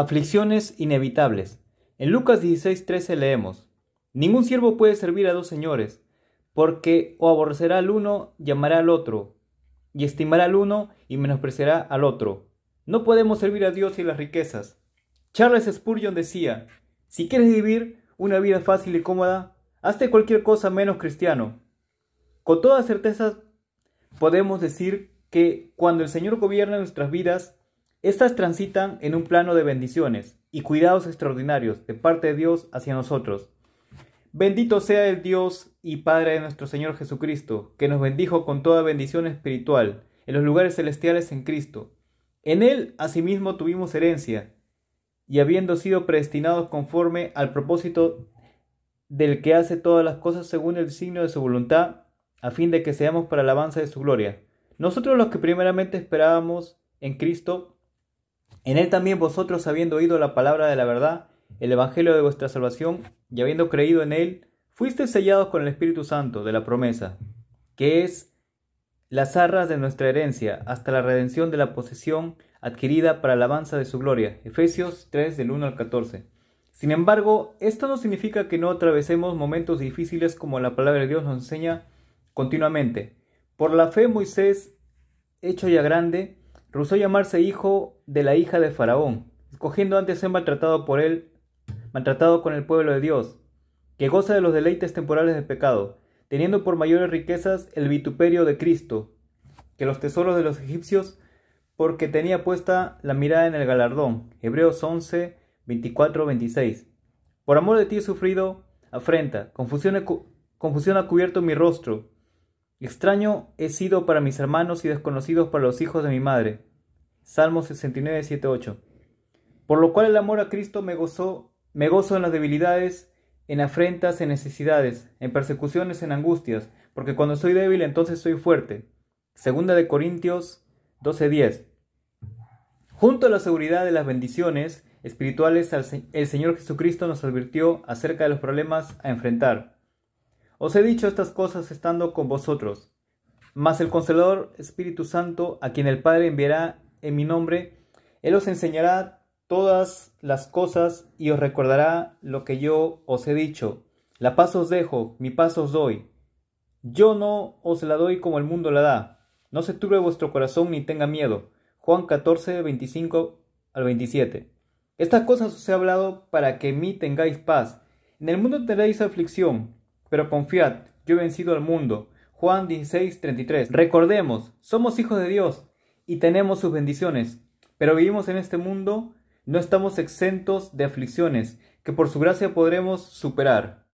Aflicciones inevitables. En Lucas 16:13 leemos, Ningún siervo puede servir a dos señores, porque o aborrecerá al uno y amará al otro, y estimará al uno y menospreciará al otro. No podemos servir a Dios y las riquezas. Charles Spurgeon decía, si quieres vivir una vida fácil y cómoda, hazte cualquier cosa menos cristiano. Con toda certeza podemos decir que cuando el Señor gobierna nuestras vidas, estas transitan en un plano de bendiciones y cuidados extraordinarios de parte de Dios hacia nosotros. Bendito sea el Dios y Padre de nuestro Señor Jesucristo, que nos bendijo con toda bendición espiritual en los lugares celestiales en Cristo. En Él asimismo tuvimos herencia, y habiendo sido predestinados conforme al propósito del que hace todas las cosas según el signo de su voluntad, a fin de que seamos para alabanza de su gloria. Nosotros los que primeramente esperábamos en Cristo, en él también vosotros, habiendo oído la palabra de la verdad, el Evangelio de vuestra salvación, y habiendo creído en él, fuisteis sellados con el Espíritu Santo de la promesa, que es las arras de nuestra herencia, hasta la redención de la posesión adquirida para alabanza de su gloria. Efesios 3 del 1 al 14. Sin embargo, esto no significa que no atravesemos momentos difíciles como la palabra de Dios nos enseña continuamente. Por la fe Moisés, hecho ya grande, Rehusó llamarse hijo de la hija de Faraón, escogiendo antes ser maltratado por él, maltratado con el pueblo de Dios, que goza de los deleites temporales del pecado, teniendo por mayores riquezas el vituperio de Cristo, que los tesoros de los egipcios, porque tenía puesta la mirada en el galardón. Hebreos 11, 26. Por amor de ti he sufrido afrenta, confusión ha cubierto mi rostro, Extraño he sido para mis hermanos y desconocidos para los hijos de mi madre. Salmo 69, 8. Por lo cual el amor a Cristo me gozó, me gozo en las debilidades, en afrentas, en necesidades, en persecuciones, en angustias, porque cuando soy débil entonces soy fuerte. Segunda de Corintios 12:10. Junto a la seguridad de las bendiciones espirituales, el Señor Jesucristo nos advirtió acerca de los problemas a enfrentar. Os he dicho estas cosas estando con vosotros. Mas el Consolador Espíritu Santo, a quien el Padre enviará en mi nombre, Él os enseñará todas las cosas y os recordará lo que yo os he dicho. La paz os dejo, mi paz os doy. Yo no os la doy como el mundo la da. No se turbe vuestro corazón ni tenga miedo. Juan 14, 25 al 27. Estas cosas os he hablado para que en mí tengáis paz. En el mundo tendréis aflicción pero confiad, yo he vencido al mundo. Juan y Recordemos, somos hijos de Dios y tenemos sus bendiciones, pero vivimos en este mundo, no estamos exentos de aflicciones que por su gracia podremos superar.